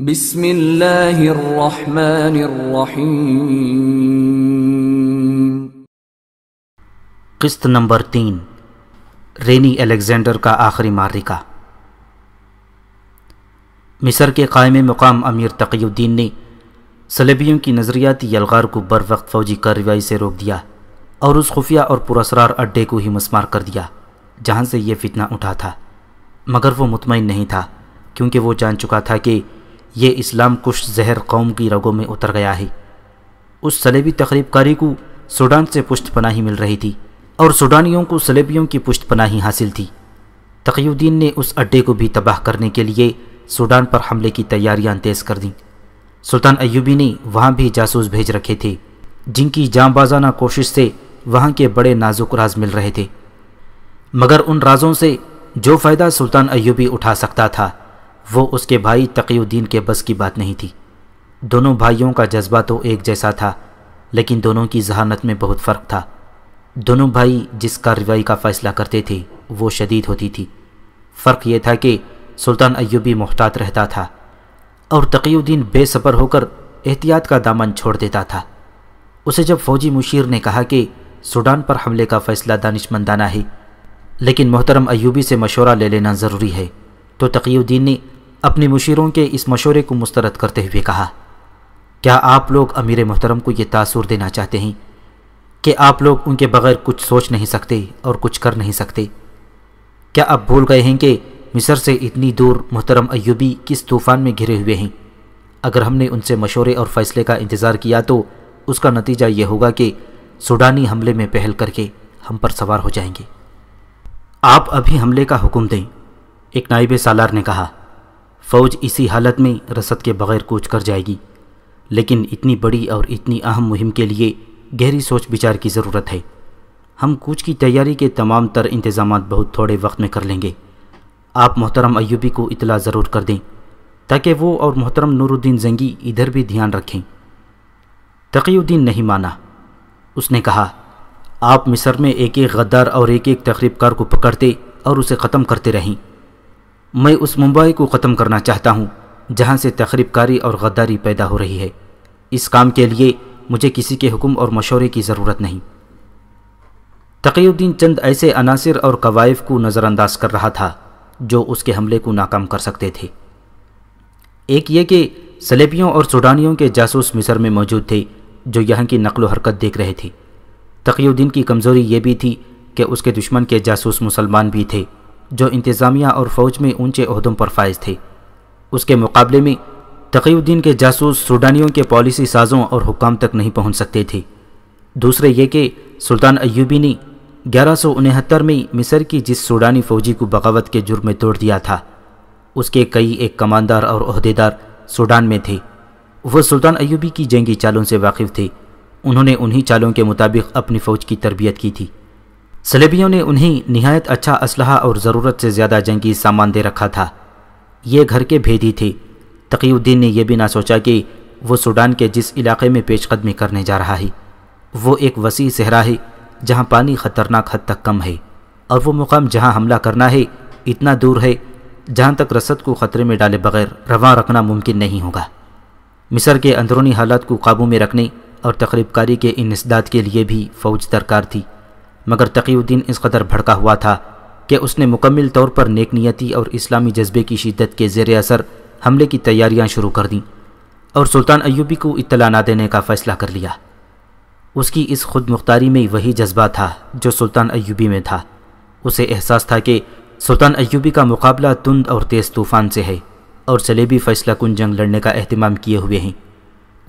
किस्त नंबर तीन रेनी अलेक्जेंडर का आखिरी मारिका मिसर के कायम मुकाम अमीर तकीुद्दीन ने सलेबियों की नज़रियाती यलगार को बर वक्त फौजी कार्रवाई से रोक दिया और उस खुफिया और पुरसरार अड्डे को ही मस्मार कर दिया जहां से यह फितना उठा था मगर वो मुतमिन नहीं था क्योंकि वो जान चुका था कि ये इस्लाम कुश जहर कौम की रगों में उतर गया है उस सलेबी तकरीबकारी को सूडान से पुष्ट पनाही मिल रही थी और सूडानियों को सलेबियों की पुष्ट पनाही हासिल थी तकीुद्दीन ने उस अड्डे को भी तबाह करने के लिए सूडान पर हमले की तैयारियां तेज़ कर दीं सुल्तान अयूबी ने वहाँ भी जासूस भेज रखे थे जिनकी जामबाजाना कोशिश से वहाँ के बड़े नाजुक राज मिल रहे थे मगर उन राजों से जो फ़ायदा सुल्तान अयूबी उठा सकता था वो उसके भाई तकीउद्दीन के बस की बात नहीं थी दोनों भाइयों का जज्बा तो एक जैसा था लेकिन दोनों की जहानत में बहुत फ़र्क था दोनों भाई जिस कार्रवाई का फ़ैसला करते थे वो शदीद होती थी फ़र्क ये था कि सुल्तान अयूबी मोहतात रहता था और तकीउद्दीन बेसबर होकर एहतियात का दामन छोड़ देता था उसे जब फौजी मुशीर ने कहा कि सूडान पर हमले का फ़ैसला दानिशमंदाना है लेकिन मोहतरम अयूबी से मशवरा ले लेना ज़रूरी है तो तकीउद्दीन ने अपने मुशीरों के इस मशोरे को मुस्तरद करते हुए कहा क्या आप लोग अमीर मोहतरम को ये तासुर देना चाहते हैं कि आप लोग उनके बगैर कुछ सोच नहीं सकते और कुछ कर नहीं सकते क्या आप भूल गए हैं कि मिस्र से इतनी दूर मोहतरम अयूबी किस तूफ़ान में घिरे हुए हैं अगर हमने उनसे मशोरे और फ़ैसले का इंतज़ार किया तो उसका नतीजा यह होगा कि सूडानी हमले में पहल करके हम पर सवार हो जाएंगे आप अभी हमले का हुक्म दें एक नाइब सालार ने कहा फ़ौज इसी हालत में रसद के बगैर कूच कर जाएगी लेकिन इतनी बड़ी और इतनी अहम मुहिम के लिए गहरी सोच विचार की ज़रूरत है हम कूच की तैयारी के तमाम तर इंतज़ाम बहुत थोड़े वक्त में कर लेंगे आप मोहतरम अयूबी को इतला ज़रूर कर दें ताकि वो और मोहतरम नूरुद्दीन जंगी इधर भी ध्यान रखें तकीुद्दीन नहीं माना उसने कहा आप मिस्र में एक एक गद्दार और एक एक तकरीबकार को पकड़ते और उसे ख़त्म करते रहें मैं उस मुंबई को ख़त्म करना चाहता हूँ जहाँ से तकरीबकारी और गद्दारी पैदा हो रही है इस काम के लिए मुझे किसी के हुक्म और मशवरे की ज़रूरत नहीं तकीुद्दीन चंद ऐसे अनासर और कवायफ को नज़रअंदाज कर रहा था जो उसके हमले को नाकाम कर सकते थे एक ये कि सलेबियों और सूडानियों के जासूस मिस्र में मौजूद थे जो यहाँ की नकल हरकत देख रहे थे तकीुद्दीन की कमज़ोरी ये भी थी कि उसके दुश्मन के जासूस मुसलमान भी थे जो इंतज़ामिया और फ़ौज में ऊंचे अहदों पर फायज थे उसके मुकाबले में तकीउद्दीन के जासूस सूडानियों के पॉलिसी साजों और हुकाम तक नहीं पहुंच सकते थे दूसरे ये कि सुल्तान अयूबी ने ग्यारह में मिस्र की जिस सूडानी फ़ौजी को बगावत के जुर्म में तोड़ दिया था उसके कई एक कमांडर और अहदेदार सूडान में थे वह सुल्तान अयूबी की जंगी चालों से वाकिफ़ थे उन्होंने उन्हीं चालों के मुताबिक अपनी फ़ौज की तरबियत की थी सलेबियों ने उन्हें नहायत अच्छा असलहा और ज़रूरत से ज़्यादा जंगी सामान दे रखा था ये घर के भेदी थे तकीउद्दीन ने यह भी ना सोचा कि वो सूडान के जिस इलाके में पेशकदमी करने जा रहा है वो एक वसी सहरा है जहाँ पानी ख़तरनाक हद तक कम है और वो मुकाम जहाँ हमला करना है इतना दूर है जहाँ तक रसद को ख़तरे में डाले बगैर रवा रखना मुमकिन नहीं होगा मिसर के अंदरूनी हालात को काबू में रखने और तकरीबकारी के इनसदाद के लिए भी फ़ौज दरकार थी मगर तकीउद्दीन इस कदर भड़का हुआ था कि उसने मुकम्मल तौर पर नेक नियति और इस्लामी जज्बे की शिद्दत के जेर असर हमले की तैयारियां शुरू कर दी और सुल्तान अयूबी को इतला ना देने का फ़ैसला कर लिया उसकी इस खुद मुख्तारी में वही जज्बा था जो सुल्तान अयूबी में था उसे एहसास था कि सुल्तान अयूबी का मुकाबला तुंद और तेज़ तूफ़ान से है और सलेबी फ़ैसला कुन जंग लड़ने का अहतमाम किए हुए हैं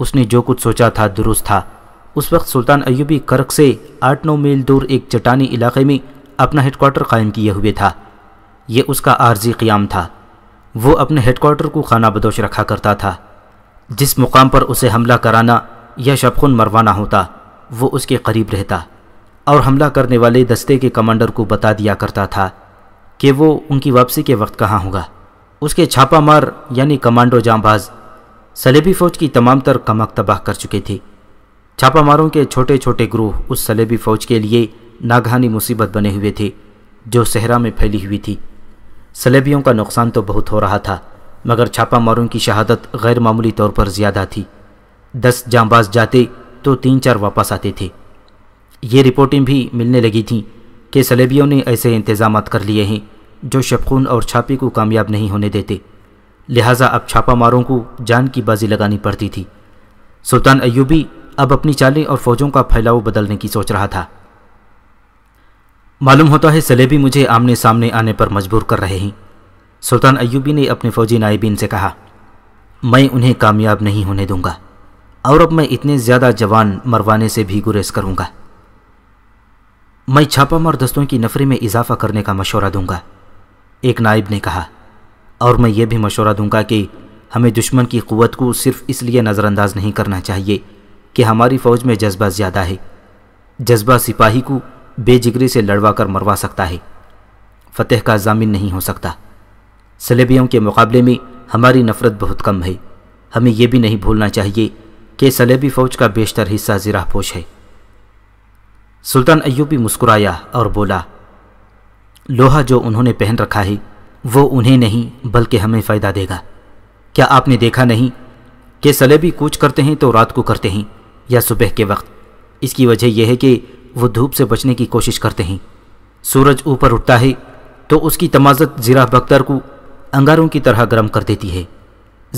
उसने जो कुछ सोचा था दुरुस्त था उस वक्त सुल्तान अयूबी कर्क से आठ नौ मील दूर एक चटानी इलाके में अपना हेडक्वार्टर कायम किए हुए था यह उसका आर्जी क़्याम था वो अपने हेडक्वार्टर को खाना बदोश रखा करता था जिस मुकाम पर उसे हमला कराना या शबखुन मरवाना होता वो उसके करीब रहता और हमला करने वाले दस्ते के कमांडर को बता दिया करता था कि वो उनकी वापसी के वक्त कहाँ होगा उसके छापामार यानी कमांडो जांबाज सलेबी फ़ौज की तमाम तर कमक तबाह कर चुके थे छापामारों के छोटे छोटे ग्रोह उस सलेबी फौज के लिए नागहानी मुसीबत बने हुए थे जो सहरा में फैली हुई थी सलेबियों का नुकसान तो बहुत हो रहा था मगर छापामारों की शहादत गैर मामूली तौर पर ज़्यादा थी दस जांबाज जाते तो तीन चार वापस आते थे ये रिपोर्टें भी मिलने लगी थीं कि सलेबियों ने ऐसे इंतजाम कर लिए हैं जो शबखून और छापे को कामयाब नहीं होने देते लिहाजा अब छापामारों को जान की बाजी लगानी पड़ती थी सुल्तान अयूबी अब अपनी चालें और फौजों का फैलाव बदलने की सोच रहा था मालूम होता है सलेबी मुझे आमने सामने आने पर मजबूर कर रहे हैं सुल्तान अयूबी ने अपने फौजी नायबीन से कहा मैं उन्हें कामयाब नहीं होने दूंगा और अब मैं इतने ज़्यादा जवान मरवाने से भी गुरेज करूंगा मैं छापा मार दस्तों की नफरी में इजाफा करने का मशवरा दूंगा एक नायब ने कहा और मैं ये भी मशवरा दूंगा कि हमें दुश्मन की क़वत को सिर्फ इसलिए नज़रअंदाज नहीं करना चाहिए कि हमारी फौज में जज्बा ज़्यादा है जज्बा सिपाही को बेजिगरी से लड़वा कर मरवा सकता है फतेह का जामिन नहीं हो सकता सलेबियों के मुकाबले में हमारी नफ़रत बहुत कम है हमें यह भी नहीं भूलना चाहिए कि सलेबी फ़ौज का बेशतर हिस्सा पोश है सुल्तान अयूबी मुस्कुराया और बोला लोहा जो उन्होंने पहन रखा है वो उन्हें नहीं बल्कि हमें फ़ायदा देगा क्या आपने देखा नहीं कि सलेबी कूच करते हैं तो रात को करते हैं या सुबह के वक्त इसकी वजह यह है कि वो धूप से बचने की कोशिश करते हैं सूरज ऊपर उठता है तो उसकी तमाजत ज़रा बख्तर को अंगारों की तरह गर्म कर देती है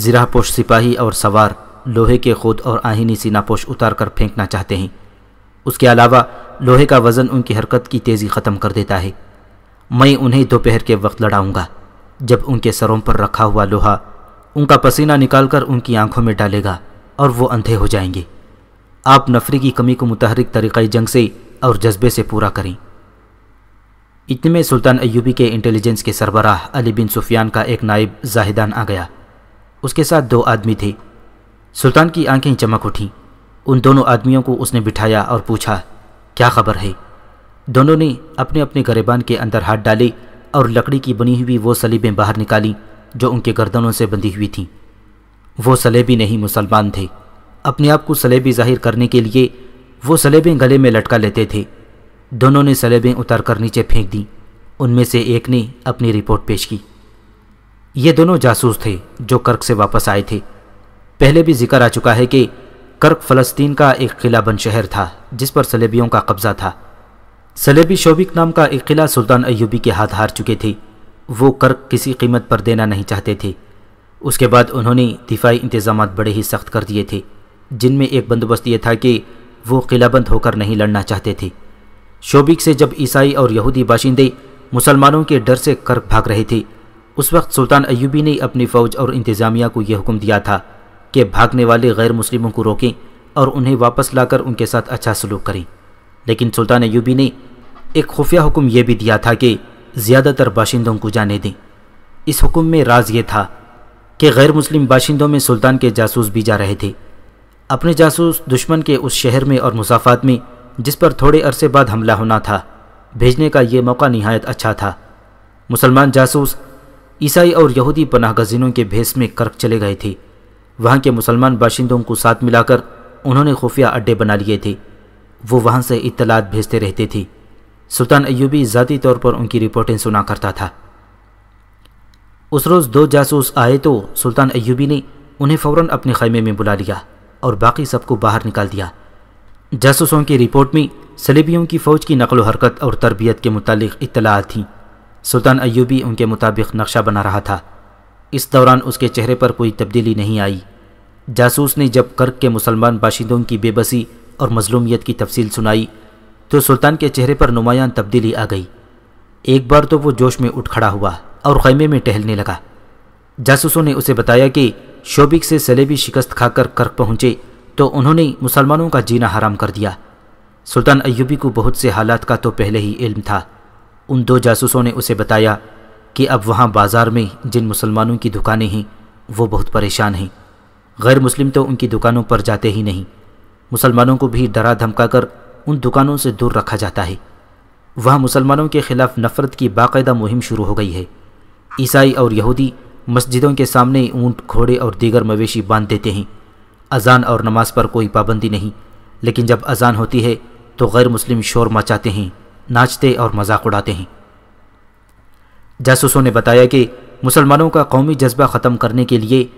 जिरा पोश सिपाही और सवार लोहे के खुद और आहिनी सीनापोश उतार कर फेंकना चाहते हैं उसके अलावा लोहे का वज़न उनकी हरकत की तेज़ी ख़त्म कर देता है मैं उन्हें दोपहर के वक्त लड़ाऊंगा जब उनके सरों पर रखा हुआ लोहा उनका पसीना निकालकर उनकी आंखों में डालेगा और वो अंधे हो जाएंगे आप नफरी की कमी को मुतहरक तरीक़ जंग से और जज्बे से पूरा करें इतने में सुल्तान अयूबी के इंटेलिजेंस के सरबराह अली बिन सुफियान का एक नायब जाहिदान आ गया उसके साथ दो आदमी थे सुल्तान की आंखें चमक उठीं उन दोनों आदमियों को उसने बिठाया और पूछा क्या खबर है दोनों ने अपने अपने गरेबान के अंदर हाथ डाले और लकड़ी की बनी हुई वो सलीबें बाहर निकाली जो उनके गर्दनों से बंधी हुई थीं वो सलेबी नहीं मुसलमान थे अपने आप को सलेबी जाहिर करने के लिए वो सलेबें गले में लटका लेते थे दोनों ने सलेबें उतार कर नीचे फेंक दी उनमें से एक ने अपनी रिपोर्ट पेश की ये दोनों जासूस थे जो कर्क से वापस आए थे पहले भी जिक्र आ चुका है कि कर्क फ़लस्तीन का एक किला बन शहर था जिस पर सलेबियों का कब्ज़ा था सलेबी शोबिक नाम का एक किला सुल्तान अयूबी के हाथ हार चुके थे वो कर्क किसी कीमत पर देना नहीं चाहते थे उसके बाद उन्होंने दिफाई इंतज़ाम बड़े ही सख्त कर दिए थे जिनमें एक बंदोबस्त यह था कि वो किलाबंद होकर नहीं लड़ना चाहते थे शोबिक से जब ईसाई और यहूदी बाशिंदे मुसलमानों के डर से कर भाग रहे थे उस वक्त सुल्तान अयूबी ने अपनी फ़ौज और इंतज़ामिया को यह हुक्म दिया था कि भागने वाले गैर मुस्लिमों को रोकें और उन्हें वापस लाकर उनके साथ अच्छा सलूक करें लेकिन सुल्तान अयूबी ने एक खुफिया हुक्म यह भी दिया था कि ज़्यादातर बाशिंदों को जाने दें इस हुक्म में राज ये था कि गैर मुस्लिम बाशिंदों में सुल्तान के जासूस भी जा रहे थे अपने जासूस दुश्मन के उस शहर में और मुसाफात में जिस पर थोड़े अरसे बाद हमला होना था भेजने का ये मौका नहायत अच्छा था मुसलमान जासूस ईसाई और यहूदी पनाह के भेस में करक चले गए थे वहाँ के मुसलमान बाशिंदों को साथ मिलाकर उन्होंने खुफिया अड्डे बना लिए थे वो वहाँ से इतलात भेजते रहते थे सुल्तान अयूबी ज़ाती तौर पर उनकी रिपोर्टें सुना करता था उस रोज़ दो जासूस आए तो सुल्तान अयूबी ने उन्हें फ़ौर अपने खैमे में बुला लिया और बाकी सबको बाहर निकाल दिया जासूसों की रिपोर्ट में सलेबियों की फ़ौज की नकल हरकत और तरबियत के मुतालिक इतला थी सुल्तान अयूबी उनके मुताबिक नक्शा बना रहा था इस दौरान उसके चेहरे पर कोई तब्दीली नहीं आई जासूस ने जब कर्क के मुसलमान बाशिंदों की बेबसी और मजलूमियत की तफसील सुनाई तो सुल्तान के चेहरे पर नुमायान तब्दीली आ गई एक बार तो वो जोश में उठ खड़ा हुआ और खैमे में टहलने लगा जासूसों ने उसे बताया कि शोबिक से सलेबी शिकस्त खाकर कर्क पहुंचे तो उन्होंने मुसलमानों का जीना हराम कर दिया सुल्तान अयूबी को बहुत से हालात का तो पहले ही इल्म था उन दो जासूसों ने उसे बताया कि अब वहाँ बाज़ार में जिन मुसलमानों की दुकानें हैं वो बहुत परेशान हैं गैर मुस्लिम तो उनकी दुकानों पर जाते ही नहीं मुसलमानों को भी डरा धमका कर उन दुकानों से दूर रखा जाता है वहाँ मुसलमानों के खिलाफ नफरत की बाकायदा मुहिम शुरू हो गई है ईसाई और यहूदी मस्जिदों के सामने ऊंट घोड़े और दीगर मवेशी बांध देते हैं अजान और नमाज पर कोई पाबंदी नहीं लेकिन जब अजान होती है तो गैर मुस्लिम शोर मचाते हैं नाचते और मजाक उड़ाते हैं जासूसों ने बताया कि मुसलमानों का कौमी जज्बा ख़त्म करने के लिए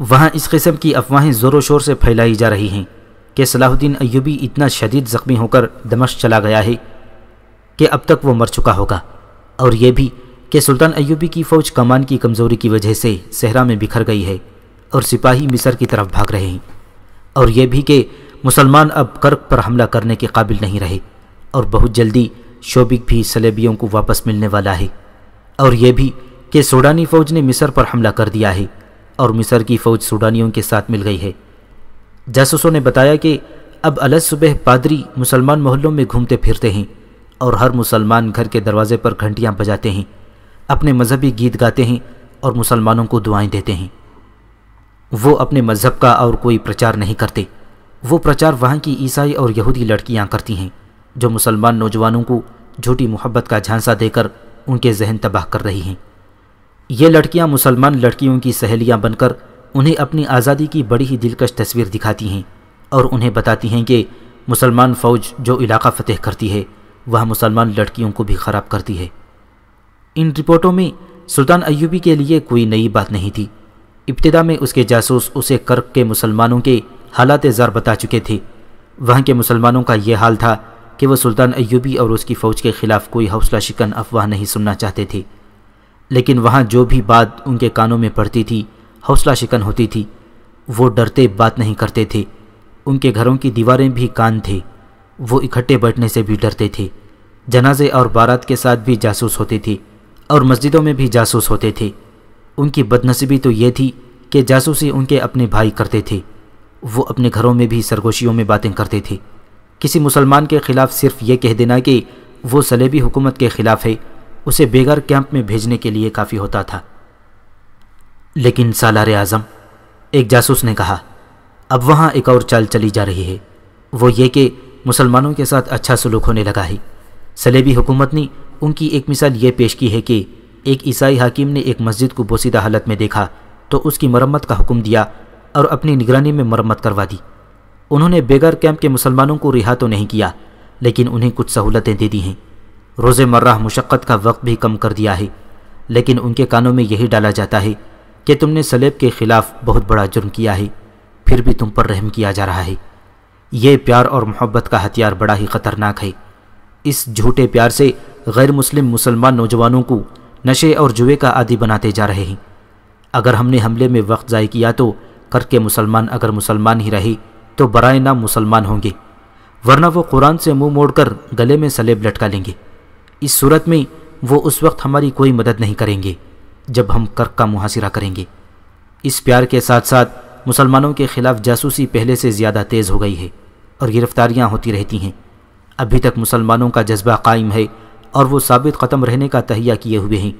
वहाँ इस किस्म की अफवाहें ज़ोरों शोर से फैलाई जा रही हैं कि सलाहुद्दीन अयूबी इतना शदीद ज़ख्मी होकर दमश चला गया है कि अब तक वो मर चुका होगा और ये भी कि सुल्तान अयूबी की फ़ौज कमान की कमज़ोरी की वजह से सहरा में बिखर गई है और सिपाही मिसर की तरफ भाग रहे हैं और यह भी कि मुसलमान अब कर्क पर हमला करने के काबिल नहीं रहे और बहुत जल्दी शोबिक भी सलेबियों को वापस मिलने वाला है और यह भी कि सूडानी फ़ौज ने मिसर पर हमला कर दिया है और मिसर की फ़ौज सूडानियों के साथ मिल गई है जासूसों ने बताया कि अब अलग सुबह पादरी मुसलमान मोहल्लों में घूमते फिरते हैं और हर मुसलमान घर के दरवाजे पर घंटियाँ बजाते हैं अपने मजहबी गीत गाते हैं और मुसलमानों को दुआएं देते हैं वो अपने मज़हब का और कोई प्रचार नहीं करते वो प्रचार वहाँ की ईसाई और यहूदी लड़कियाँ करती हैं जो मुसलमान नौजवानों को झूठी मोहब्बत का झांसा देकर उनके जहन तबाह कर रही हैं ये लड़कियाँ मुसलमान लड़कियों की सहेलियाँ बनकर उन्हें अपनी आज़ादी की बड़ी ही दिलकश तस्वीर दिखाती हैं और उन्हें बताती हैं कि मुसलमान फ़ौज जो इलाका फतेह करती है वह मुसलमान लड़कियों को भी ख़राब करती है इन रिपोर्टों में सुल्तान अयूबी के लिए कोई नई बात नहीं थी इब्तदा में उसके जासूस उसे कर्क के मुसलमानों के हालात ज़र बता चुके थे वहाँ के मुसलमानों का यह हाल था कि वह सुल्तान अयूबी और उसकी फ़ौज के ख़िलाफ़ कोई हौसला शिकन अफवाह नहीं सुनना चाहते थे लेकिन वहाँ जो भी बात उनके कानों में पड़ती थी हौसला शिकन होती थी वो डरते बात नहीं करते थे उनके घरों की दीवारें भी कान थे वो इकट्ठे बैठने से भी डरते थे जनाजे और बारात के साथ भी जासूस होते थे और मस्जिदों में भी जासूस होते थे उनकी बदनसीबी तो ये थी कि जासूसी उनके अपने भाई करते थे वो अपने घरों में भी सरगोशियों में बातें करते थे किसी मुसलमान के ख़िलाफ़ सिर्फ ये कह देना कि वो सलेबी हुकूमत के ख़िलाफ़ है उसे बेगर कैंप में भेजने के लिए काफ़ी होता था लेकिन सालार आज़म एक जासूस ने कहा अब वहाँ एक और चाल चली जा रही है वो ये कि मुसलमानों के साथ अच्छा सलूक होने लगा है सलेबी हुकूमत ने उनकी एक मिसाल यह पेश की है कि एक ईसाई हाकिम ने एक मस्जिद को बोसीदा हालत में देखा तो उसकी मरम्मत का हुक्म दिया और अपनी निगरानी में मरम्मत करवा दी उन्होंने बेगर कैंप के मुसलमानों को रिहा तो नहीं किया लेकिन उन्हें कुछ सहूलतें दे दी हैं रोज़मर्रा मुशक्क़त का वक्त भी कम कर दिया है लेकिन उनके कानों में यही डाला जाता है कि तुमने सलेब के ख़िलाफ़ बहुत बड़ा जुर्म किया है फिर भी तुम पर रहम किया जा रहा है यह प्यार और मोहब्बत का हथियार बड़ा ही ख़तरनाक है इस झूठे प्यार से गैर मुस्लिम मुसलमान नौजवानों को नशे और जुए का आदि बनाते जा रहे हैं अगर हमने हमले में वक्त ज़ाय किया तो करके के मुसलमान अगर मुसलमान ही रहे तो बरए नाम मुसलमान होंगे वरना वो कुरान से मुंह मोड़कर गले में सलेब लटका लेंगे इस सूरत में वो उस वक्त हमारी कोई मदद नहीं करेंगे जब हम कर्क का मुहासिरा करेंगे इस प्यार के साथ साथ मुसलमानों के खिलाफ जासूसी पहले से ज़्यादा तेज़ हो गई है और गिरफ्तारियाँ होती रहती हैं अभी तक मुसलमानों का जज्बा कायम है और वो साबित ख़त्म रहने का तहिया किए हुए हैं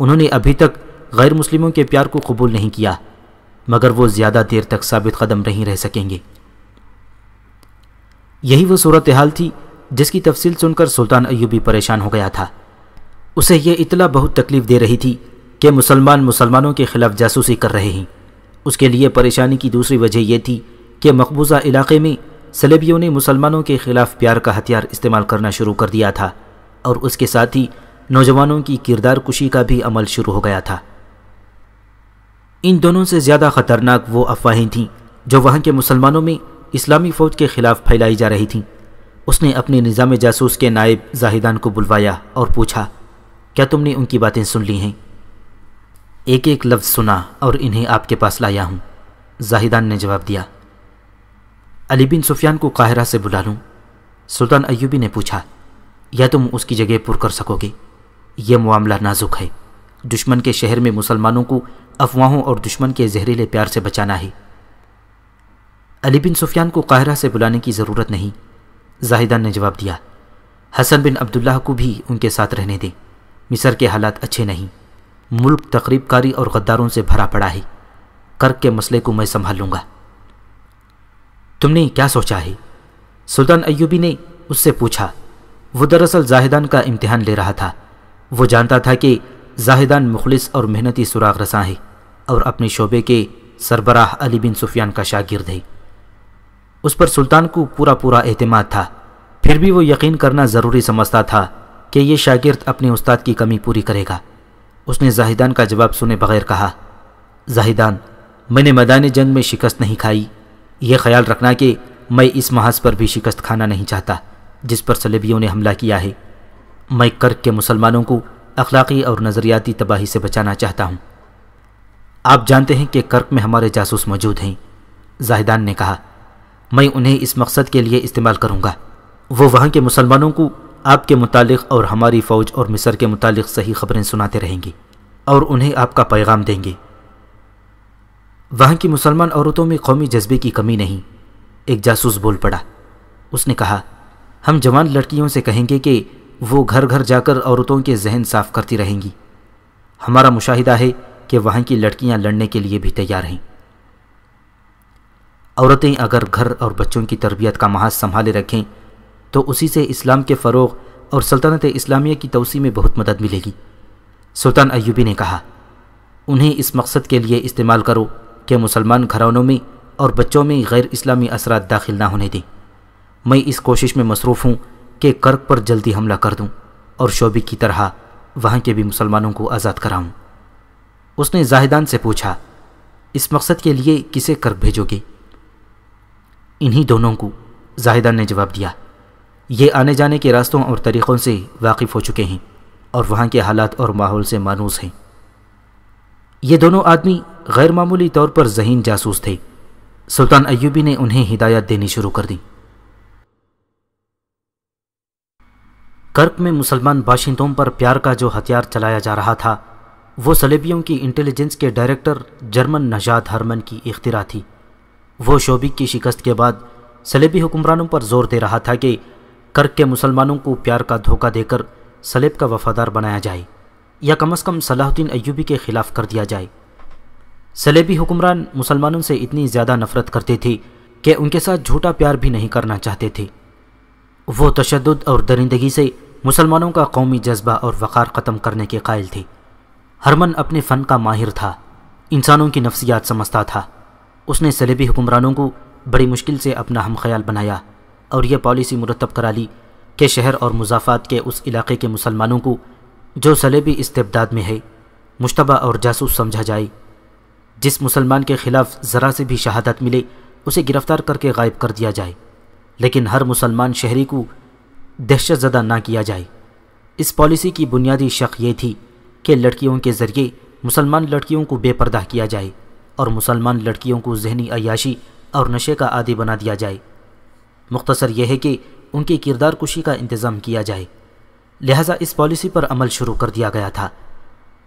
उन्होंने अभी तक गैर मुस्लिमों के प्यार को कबूल नहीं किया मगर वो ज़्यादा देर तक साबित कदम नहीं रह सकेंगे यही वो सूरत हाल थी जिसकी तफसील सुनकर सुल्तान अयूबी परेशान हो गया था उसे यह इतला बहुत तकलीफ़ दे रही थी कि मुसलमान मुसलमानों के खिलाफ जासूसी कर रहे हैं उसके लिए परेशानी की दूसरी वजह यह थी कि मकबूजा इलाके में सलेबियों ने मुसलमानों के खिलाफ प्यार का हथियार इस्तेमाल करना शुरू कर दिया था और उसके साथ ही नौजवानों की किरदार कुशी का भी अमल शुरू हो गया था इन दोनों से ज़्यादा ख़तरनाक वो अफवाहें थीं जो वहां के मुसलमानों में इस्लामी फ़ौज के ख़िलाफ़ फैलाई जा रही थीं उसने अपने निज़ाम जासूस के नायब जाहिदान को बुलवाया और पूछा क्या तुमने उनकी बातें सुन ली हैं एक एक लफ्ज़ सुना और इन्हें आपके पास लाया हूँ जाहिदान ने जवाब दिया अली बिन सुफियान को काहिरा से बुला लूँ सुल्तान अयूबी ने पूछा या तुम उसकी जगह पुर कर सकोगे यह मामला नाजुक है दुश्मन के शहर में मुसलमानों को अफवाहों और दुश्मन के जहरीले प्यार से बचाना है अली बिन सुफियान को काहरा से बुलाने की ज़रूरत नहीं जाहिदा ने जवाब दिया हसन बिन अब्दुल्लाह को भी उनके साथ रहने दें मिसर के हालात अच्छे नहीं मुल्क तकरीबकारी और गद्दारों से भरा पड़ा है कर्क के मसले को मैं संभाल लूँगा तुमने क्या सोचा है सुल्तान अयूबी ने उससे पूछा वो दरअसल जाहिदान का इम्तिहान ले रहा था वो जानता था कि जाहिदान मुखलिस और मेहनती सुराग रसा है और अपने शोबे के सरबराह अली बिन सुफियान का शागिर्द है उस पर सुल्तान को पूरा पूरा अहतमाद था फिर भी वो यकीन करना ज़रूरी समझता था कि ये शागिर्द अपने उस्ताद की कमी पूरी करेगा उसने जाहिदान का जवाब सुने बगैर कहा जाहिदान मैंने मैदान जंग में शिकस्त नहीं खाई यह ख्याल रखना कि मैं इस महाज पर भी शिकस्त खाना नहीं चाहता जिस पर सलेबियों ने हमला किया है मैं कर्क के मुसलमानों को अखलाकी और नज़रियाती तबाही से बचाना चाहता हूँ आप जानते हैं कि कर्क में हमारे जासूस मौजूद हैं जाहिदान ने कहा मैं उन्हें इस मकसद के लिए इस्तेमाल करूँगा वो वहां के मुसलमानों को आपके मुतालिक और हमारी फ़ौज और मिस्र के मुतालिक सही खबरें सुनाते रहेंगे और उन्हें आपका पैगाम देंगे वहां की मुसलमान औरतों में कौमी जज्बे की कमी नहीं एक जासूस बोल पड़ा उसने कहा हम जवान लड़कियों से कहेंगे कि वो घर घर जाकर औरतों के जहन साफ करती रहेंगी हमारा मुशाहिदा है कि वहाँ की लड़कियाँ लड़ने के लिए भी तैयार हैं औरतें अगर घर और बच्चों की तरबियत का महाज संभाले रखें तो उसी से इस्लाम के फ़रोग और सल्तनत इस्लामिया की तोसी में बहुत मदद मिलेगी सुल्तान अयूबी ने कहा उन्हें इस मकसद के लिए इस्तेमाल करो कि मुसलमान घरानों में और बच्चों में गैर इस्लामी असरा दाखिल ना होने दें मैं इस कोशिश में मसरूफ़ हूँ कि कर्क पर जल्दी हमला कर दूँ और शोबे की तरह वहाँ के भी मुसलमानों को आज़ाद कराऊँ उसने जाहिदान से पूछा इस मकसद के लिए किसे कर्क भेजोगे इन्हीं दोनों को जाहिदान ने जवाब दिया ये आने जाने के रास्तों और तरीक़ों से वाकिफ़ हो चुके हैं और वहाँ के हालात और माहौल से मानूस हैं ये दोनों आदमी गैरमामूली तौर पर जहीन जासूस थे सुल्तान अयूबी ने उन्हें हिदायत देनी शुरू कर दी कर्क में मुसलमान बाशिंदों पर प्यार का जो हथियार चलाया जा रहा था वो सलेबियों की इंटेलिजेंस के डायरेक्टर जर्मन नजाद हरमन की इख्तरा थी वो शोबिक की शिकस्त के बाद सलेबी हुक्मरानों पर जोर दे रहा था कि कर्क के मुसलमानों को प्यार का धोखा देकर सलेब का वफादार बनाया जाए या कम अज़ कम सलाहुद्दीन अयूबी के ख़िलाफ़ कर दिया जाए सलेबी हुक्मरान मुसलमानों से इतनी ज़्यादा नफ़रत करते थे कि उनके साथ झूठा प्यार भी नहीं करना चाहते थे वो तशद और दरिंदगी से मुसलमानों का कौमी जज्बा और वक़ार ख़त्म करने के कायल थे हरमन अपने फ़न का माहिर था इंसानों की नफसियात समझता था उसने सलेबी हुक्मरानों को बड़ी मुश्किल से अपना हम ख्याल बनाया और यह पॉलिसी मुरतब करा ली कि शहर और मुजाफात के उस इलाके के मुसलमानों को जो सलेबी इस्तबदाद में है मुशतबा और जासूस समझा जाए जिस मुसलमान के ख़िलाफ़ ज़रा से भी शहादत मिले उसे गिरफ़्तार करके गायब कर दिया जाए लेकिन हर मुसलमान शहरी को दहशत ज़दा ना किया जाए इस पॉलिसी की बुनियादी शक ये थी कि लड़कियों के ज़रिए मुसलमान लड़कियों को बेपर्दा किया जाए और मुसलमान लड़कियों को जहनी अयाशी और नशे का आदि बना दिया जाए मुख्तसर यह है कि उनकी किरदार कुशी का इंतज़ाम किया जाए लिहाजा इस पॉलिसी पर अमल शुरू कर दिया गया था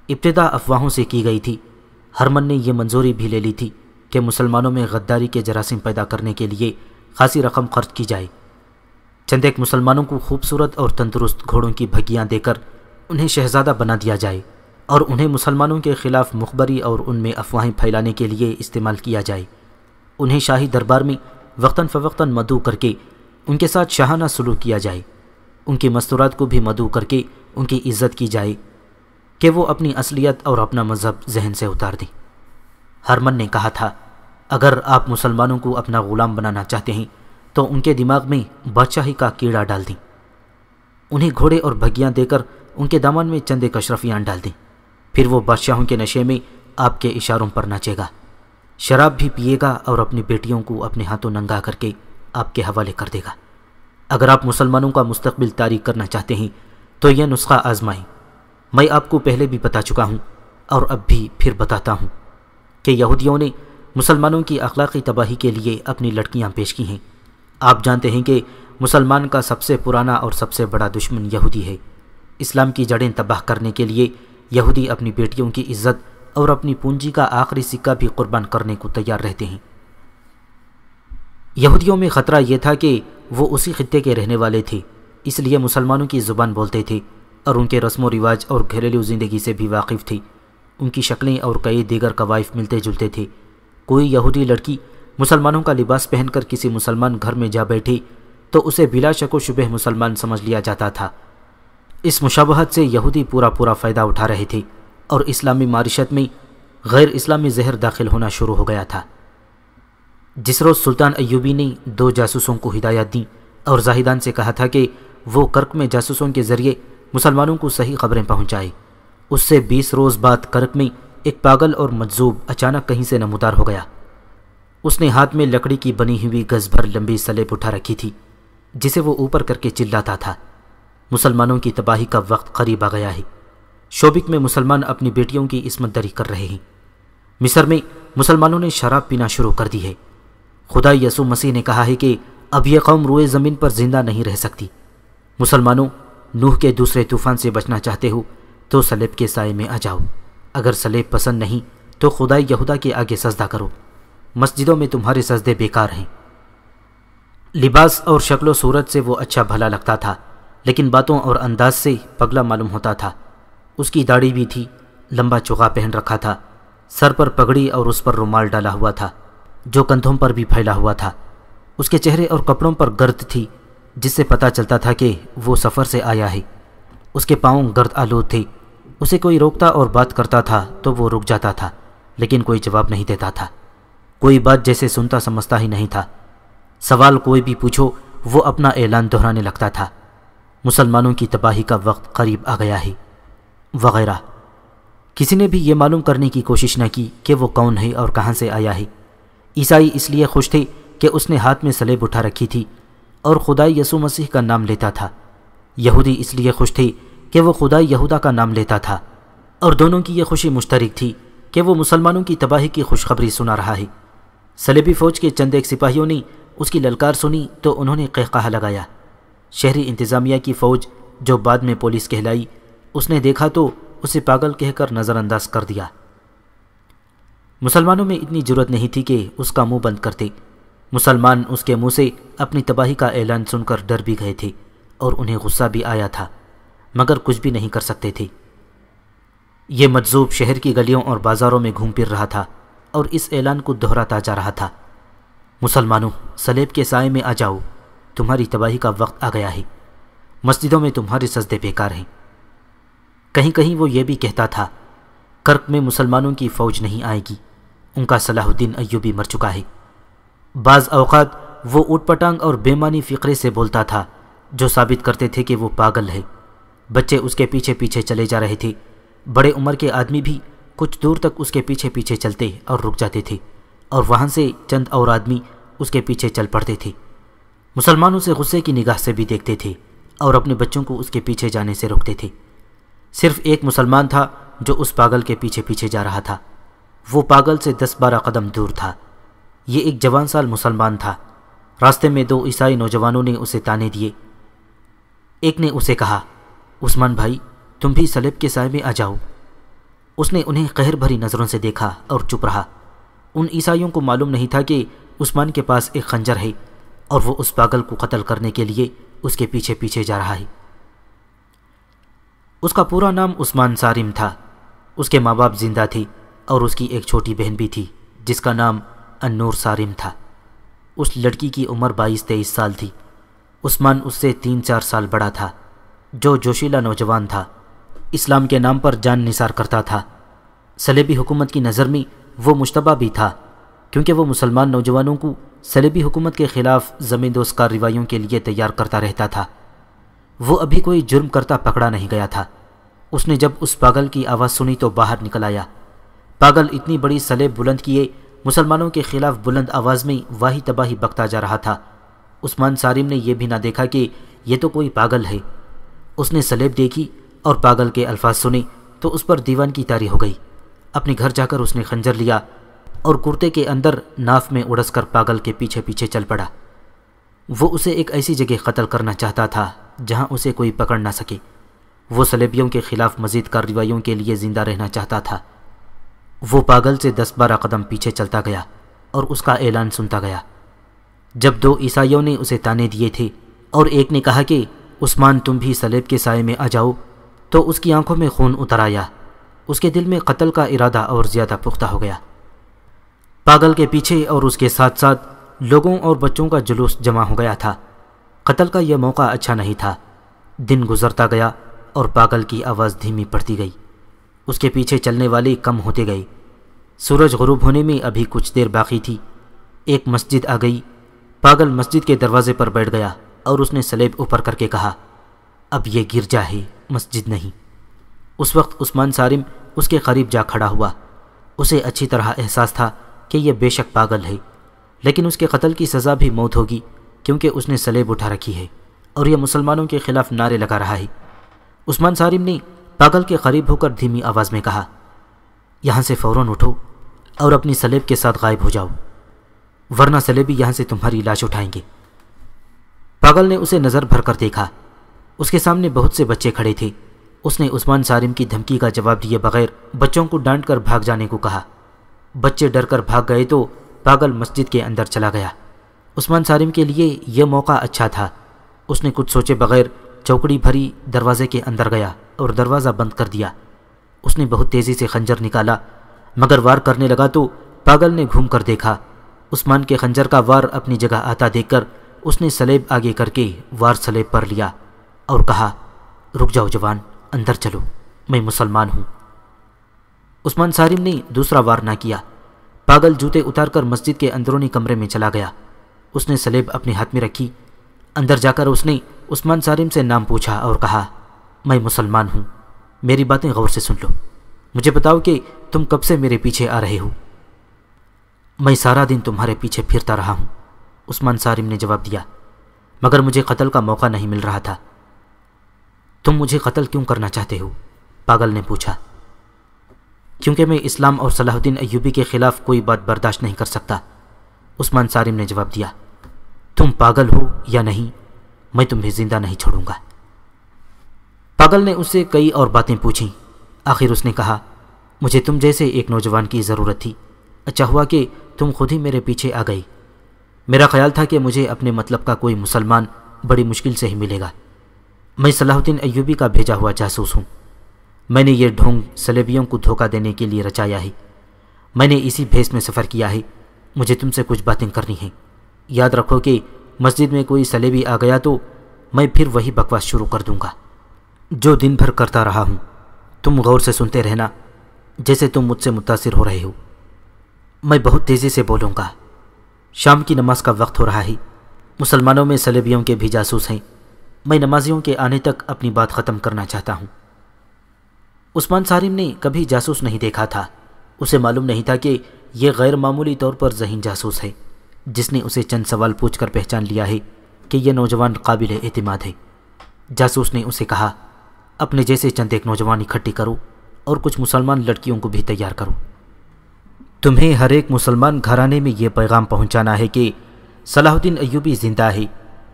इब्तदा अफवाहों से की गई थी हरमन ने यह मंजूरी भी ले ली थी कि मुसलमानों में गद्दारी के जरासीम पैदा करने के लिए खासी रकम खर्च की जाए चंद एक मुसलमानों को खूबसूरत और तंदुरुस्त घोड़ों की भगियाँ देकर उन्हें शहजादा बना दिया जाए और उन्हें मुसलमानों के ख़िलाफ़ मुखबरी और उनमें अफवाहें फैलाने के लिए इस्तेमाल किया जाए उन्हें शाही दरबार में वक्ता फ़वक्ता मदू करके उनके साथ शाहाना सलूक किया जाए उनकी मस्तूरात को भी मदू करके उनकी इज्जत की जाए कि वो अपनी असलियत और अपना मज़हब जहन से उतार दें हरमन ने कहा था अगर आप मुसलमानों को अपना ग़ुलाम बनाना चाहते हैं तो उनके दिमाग में बादशाही का कीड़ा डाल दें उन्हें घोड़े और भगियाँ देकर उनके दामन में चंदे कशरफियां डाल दें फिर वो बादशाहों के नशे में आपके इशारों पर नाचेगा शराब भी पिएगा और अपनी बेटियों को अपने हाथों नंगा करके आपके हवाले कर देगा अगर आप मुसलमानों का मुस्तकबिल तारीख करना चाहते हैं तो यह नुस्खा आजमाएं मैं आपको पहले भी बता चुका हूँ और अब भी फिर बताता हूँ कि यहूदियों ने मुसलमानों की अखलाकी तबाही के लिए अपनी लड़कियां पेश की हैं आप जानते हैं कि मुसलमान का सबसे पुराना और सबसे बड़ा दुश्मन यहूदी है इस्लाम की जड़ें तबाह करने के लिए यहूदी अपनी बेटियों की इज्जत और अपनी पूंजी का आखिरी सिक्का भी कुर्बान करने को तैयार रहते हैं यहूदियों में ख़तरा यह था कि वो उसी खत्े के रहने वाले थे इसलिए मुसलमानों की ज़ुबान बोलते थे और उनके रस्म रिवाज और घरेलू ज़िंदगी से भी वाकिफ़ थे उनकी शक्लें और कई दीगर कवायफ मिलते जुलते थे कोई यहूदी लड़की मुसलमानों का लिबास पहनकर किसी मुसलमान घर में जा बैठी तो उसे बिला शको शुबह मुसलमान समझ लिया जाता था इस मुशाबहत से यहूदी पूरा पूरा फ़ायदा उठा रहे थे और इस्लामी मारिशत में गैर इस्लामी जहर दाखिल होना शुरू हो गया था जिस रोज़ सुल्तान अयूबी ने दो जासूसों को हिदायत दी और जाहिदान से कहा था कि वो कर्क में जासूसों के ज़रिए मुसलमानों को सही खबरें पहुँचाए उससे बीस रोज़ बाद कर्क में एक पागल और मजजूब अचानक कहीं से नमोदार हो गया उसने हाथ में लकड़ी की बनी हुई गज भर लंबी सलेब उठा रखी थी जिसे वो ऊपर करके चिल्लाता था मुसलमानों की तबाही का वक्त करीब आ गया है शोबिक में मुसलमान अपनी बेटियों की इसमतदरी कर रहे हैं मिस्र में मुसलमानों ने शराब पीना शुरू कर दी है खुदा यसु मसीह ने कहा है कि अब यह कौम रोए ज़मीन पर जिंदा नहीं रह सकती मुसलमानों नूह के दूसरे तूफ़ान से बचना चाहते हो तो सलेब के साय में आ जाओ अगर सलेब पसंद नहीं तो खुदा यहूदा के आगे सजदा करो मस्जिदों में तुम्हारे सजदे बेकार हैं लिबास और शक्लो सूरत से वो अच्छा भला लगता था लेकिन बातों और अंदाज से पगला मालूम होता था उसकी दाढ़ी भी थी लंबा चुगा पहन रखा था सर पर पगड़ी और उस पर रुमाल डाला हुआ था जो कंधों पर भी फैला हुआ था उसके चेहरे और कपड़ों पर गर्द थी जिससे पता चलता था कि वो सफ़र से आया है उसके पाँव गर्द आलूद थे उसे कोई रोकता और बात करता था तो वो रुक जाता था लेकिन कोई जवाब नहीं देता था कोई बात जैसे सुनता समझता ही नहीं था सवाल कोई भी पूछो वो अपना ऐलान दोहराने लगता था मुसलमानों की तबाही का वक्त करीब आ गया ही वगैरह किसी ने भी ये मालूम करने की कोशिश न की कि वो कौन है और कहाँ से आया है ईसाई इसलिए खुश थे कि उसने हाथ में सलेब उठा रखी थी और खुदा यसु मसीह का नाम लेता था यहूदी इसलिए खुश थे कि वो खुदा यहूदा का नाम लेता था और दोनों की ये खुशी मुश्तरक थी कि वो मुसलमानों की तबाही की खुशखबरी सुना रहा है सलेबी फ़ौज के चंद एक सिपाहियों ने उसकी ललकार सुनी तो उन्होंने कहकहा लगाया शहरी इंतज़ामिया की फ़ौज जो बाद में पुलिस कहलाई उसने देखा तो उसे पागल कहकर नज़रअंदाज कर दिया मुसलमानों में इतनी जरूरत नहीं थी कि उसका मुंह बंद करते मुसलमान उसके मुंह से अपनी तबाही का ऐलान सुनकर डर भी गए थे और उन्हें गुस्सा भी आया था मगर कुछ भी नहीं कर सकते थे ये मजजूब शहर की गलियों और बाज़ारों में घूम फिर रहा था और इस ऐलान को दोहराता जा रहा था मुसलमानों सलेब के साय में आ जाओ तुम्हारी तबाही का वक्त आ गया है मस्जिदों में तुम्हारे सजदे बेकार हैं कहीं कहीं वो ये भी कहता था कर्क में मुसलमानों की फ़ौज नहीं आएगी उनका सलाहुद्दीन अयूबी मर चुका है बाज़ अवकात वो उटपटांग और बेमानी फ़िक्रे से बोलता था जो साबित करते थे कि वो पागल है बच्चे उसके पीछे पीछे चले जा रहे थे बड़े उम्र के आदमी भी कुछ दूर तक उसके पीछे पीछे चलते और रुक जाते थे और वहाँ से चंद और आदमी उसके पीछे चल पड़ते थे मुसलमान उसे गुस्से की निगाह से भी देखते थे और अपने बच्चों को उसके पीछे जाने से रोकते थे सिर्फ एक मुसलमान था जो उस पागल के पीछे पीछे जा रहा था वो पागल से दस बारह कदम दूर था ये एक जवान साल मुसलमान था रास्ते में दो ईसाई नौजवानों ने उसे ताने दिए एक ने उसे कहा उस्मान भाई तुम भी सलेब के साय में आ जाओ उसने उन्हें कहर भरी नज़रों से देखा और चुप रहा उन ईसाइयों को मालूम नहीं था कि उस्मान के पास एक खंजर है और वो उस पागल को कत्ल करने के लिए उसके पीछे पीछे जा रहा है उसका पूरा नाम उस्मान सारिम था उसके माँ बाप जिंदा थे और उसकी एक छोटी बहन भी थी जिसका नाम अनूर सारिम था उस लड़की की उम्र बाईस तेईस साल थी उस्मान उससे तीन चार साल बड़ा था जो जोशीला नौजवान था इस्लाम के नाम पर जान निसार करता था सलेबी हुकूमत की नज़र में वो मुशतबा भी था क्योंकि वो मुसलमान नौजवानों को सलेबी हुकूमत के ख़िलाफ़ ज़मीन का रिवायों के लिए तैयार करता रहता था वो अभी कोई जुर्म करता पकड़ा नहीं गया था उसने जब उस पागल की आवाज़ सुनी तो बाहर निकल आया पागल इतनी बड़ी सलेब बुलंद किए मुसलमानों के ख़िलाफ़ बुलंद आवाज़ में वाही तबाही बकता जा रहा था उस्मान सारिम ने यह भी ना देखा कि यह तो कोई पागल है उसने सलेब देखी और पागल के अल्फाज सुने तो उस पर दीवान की तारी हो गई अपने घर जाकर उसने खंजर लिया और कुर्ते के अंदर नाफ में उड़स कर पागल के पीछे पीछे चल पड़ा वो उसे एक ऐसी जगह कत्ल करना चाहता था जहां उसे कोई पकड़ ना सके वो सलेबियों के खिलाफ मजीद कार्रवाइयों के लिए जिंदा रहना चाहता था वो पागल से दस बारह कदम पीछे चलता गया और उसका ऐलान सुनता गया जब दो ईसाइयों ने उसे ताने दिए थे और एक ने कहा कि उस्मान तुम भी सलेब के साय में आ जाओ तो उसकी आंखों में खून उतर आया उसके दिल में कत्ल का इरादा और ज़्यादा पुख्ता हो गया पागल के पीछे और उसके साथ साथ लोगों और बच्चों का जुलूस जमा हो गया था कत्ल का यह मौका अच्छा नहीं था दिन गुजरता गया और पागल की आवाज़ धीमी पड़ती गई उसके पीछे चलने वाले कम होते गए सूरज गरूब होने में अभी कुछ देर बाकी थी एक मस्जिद आ गई पागल मस्जिद के दरवाजे पर बैठ गया और उसने सलेब ऊपर करके कहा अब ये गिरजा है मस्जिद नहीं उस वक्त उस्मान सारिम उसके करीब जा खड़ा हुआ उसे अच्छी तरह एहसास था कि यह बेशक पागल है लेकिन उसके कत्ल की सज़ा भी मौत होगी क्योंकि उसने सलेब उठा रखी है और यह मुसलमानों के खिलाफ नारे लगा रहा है उस्मान सारिम ने पागल के करीब होकर धीमी आवाज़ में कहा यहाँ से फ़ौरन उठो और अपनी सलेब के साथ गायब हो जाओ वरना सलेबी यहाँ से तुम्हारी लाश उठाएंगे पागल ने उसे नज़र भर कर देखा उसके सामने बहुत से बच्चे खड़े थे उसने उस्मान सारिम की धमकी का जवाब दिए बगैर बच्चों को डांट कर भाग जाने को कहा बच्चे डर कर भाग गए तो पागल मस्जिद के अंदर चला गया उस्मान सारिम के लिए यह मौका अच्छा था उसने कुछ सोचे बगैर चौकड़ी भरी दरवाजे के अंदर गया और दरवाज़ा बंद कर दिया उसने बहुत तेज़ी से खंजर निकाला मगर वार करने लगा तो पागल ने घूम कर देखा उस्मान के खंजर का वार अपनी जगह आता देखकर उसने सलेब आगे करके वार सलेब पर लिया और कहा रुक जाओ जवान अंदर चलो मैं मुसलमान हूँ उस्मान सारिम ने दूसरा वार ना किया पागल जूते उतारकर मस्जिद के अंदरूनी कमरे में चला गया उसने सलेब अपने हाथ में रखी अंदर जाकर उसने उस्मान सारिम से नाम पूछा और कहा मैं मुसलमान हूँ मेरी बातें गौर से सुन लो मुझे बताओ कि तुम कब से मेरे पीछे आ रहे हो मैं सारा दिन तुम्हारे पीछे फिरता रहा हूँ उस्मान सारिम ने जवाब दिया मगर मुझे कत्ल का मौका नहीं मिल रहा था तुम मुझे कत्ल क्यों करना चाहते हो पागल ने पूछा क्योंकि मैं इस्लाम और सलाहुद्दीन अयूबी के खिलाफ कोई बात बर्दाश्त नहीं कर सकता उस्मान सारिम ने जवाब दिया तुम पागल हो या नहीं मैं तुम्हें ज़िंदा नहीं छोड़ूंगा पागल ने उससे कई और बातें पूछी आखिर उसने कहा मुझे तुम जैसे एक नौजवान की ज़रूरत थी अच्छा हुआ कि तुम खुद ही मेरे पीछे आ गई मेरा ख्याल था कि मुझे अपने मतलब का कोई मुसलमान बड़ी मुश्किल से ही मिलेगा मैं सलाहुद्दीन अयूबी का भेजा हुआ जासूस हूँ मैंने ये ढोंग सलेबियों को धोखा देने के लिए रचाया है मैंने इसी भेस में सफ़र किया है मुझे तुमसे कुछ बातें करनी हैं याद रखो कि मस्जिद में कोई सलेबी आ गया तो मैं फिर वही बकवास शुरू कर दूंगा जो दिन भर करता रहा हूँ तुम गौर से सुनते रहना जैसे तुम मुझसे मुतासर हो रहे हो मैं बहुत तेज़ी से बोलूँगा शाम की नमाज का वक्त हो रहा है मुसलमानों में सलेबियों के भी जासूस हैं मैं नमाजियों के आने तक अपनी बात ख़त्म करना चाहता हूँ उस्मान सारिम ने कभी जासूस नहीं देखा था उसे मालूम नहीं था कि यह गैर मामूली तौर पर जहीन जासूस है जिसने उसे चंद सवाल पूछ कर पहचान लिया है कि यह नौजवान काबिल एतमाद है जासूस ने उसे कहा अपने जैसे चंद एक नौजवान इकट्ठे करो और कुछ मुसलमान लड़कियों को भी तैयार करो तुम्हें हर एक मुसलमान घराने में यह पैगाम पहुंचाना है कि सलाहुद्दीन अयूबी ज़िंदा है